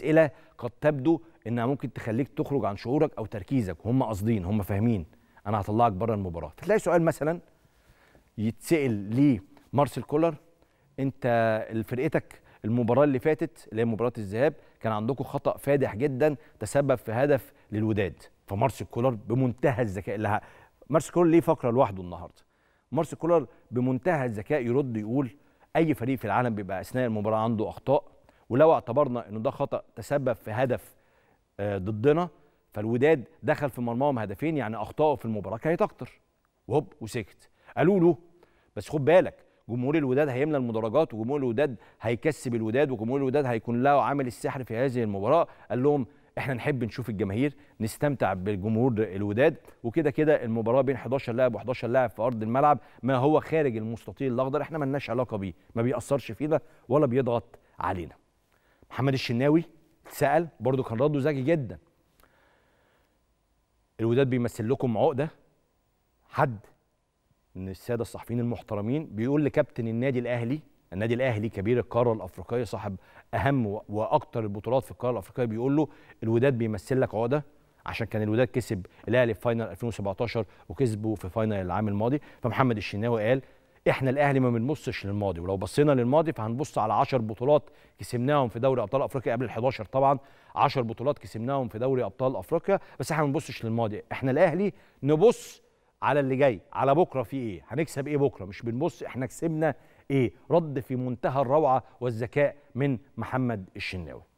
اسئله قد تبدو انها ممكن تخليك تخرج عن شعورك او تركيزك هم قاصدين هم فاهمين انا هطلعك بره المباراه فتلاقي سؤال مثلا يتسال مارسيل كولر انت فرقتك المباراه اللي فاتت اللي هي مباراه الذهاب كان عندكم خطا فادح جدا تسبب في هدف للوداد فمارسيل كولر بمنتهى الذكاء اللي مارسيل كولر ليه فقره لوحده النهارده مارسيل كولر بمنتهى الذكاء يرد يقول اي فريق في العالم بيبقى اثناء المباراه عنده اخطاء ولو اعتبرنا انه ده خطا تسبب في هدف آه، ضدنا فالوداد دخل في مرماهم هدفين يعني اخطائه في المباراه كانت اكتر وهوب وسكت قالوا له بس خد بالك جمهور الوداد هيملى المدرجات وجمهور الوداد هيكسب الوداد وجمهور الوداد هيكون له عامل السحر في هذه المباراه قال لهم احنا نحب نشوف الجماهير نستمتع بالجمهور الوداد وكده كده المباراه بين 11 لاعب و11 لاعب في ارض الملعب ما هو خارج المستطيل الاخضر احنا مالناش علاقه بيه ما بيأثرش فينا ولا بيضغط علينا محمد الشناوي اتسال برضه كان رده ذكي جدا الوداد بيمثل لكم عقده حد من الساده الصحفيين المحترمين بيقول لكابتن النادي الاهلي النادي الاهلي كبير القاره الافريقيه صاحب اهم واكثر البطولات في القاره الافريقيه بيقول له الوداد بيمثل لك عقده عشان كان الوداد كسب الاهلي في فاينل 2017 وكسبه في فاينل العام الماضي فمحمد الشناوي قال احنا الاهلي ما بنبصش للماضي ولو بصينا للماضي فهنبص على 10 بطولات كسبناهم في دوري ابطال افريقيا قبل ال 11 طبعا 10 بطولات كسبناهم في دوري ابطال افريقيا بس احنا ما بنبصش للماضي احنا الاهلي نبص على اللي جاي على بكره في ايه هنكسب ايه بكره مش بنبص احنا كسبنا ايه رد في منتهى الروعه والذكاء من محمد الشناوي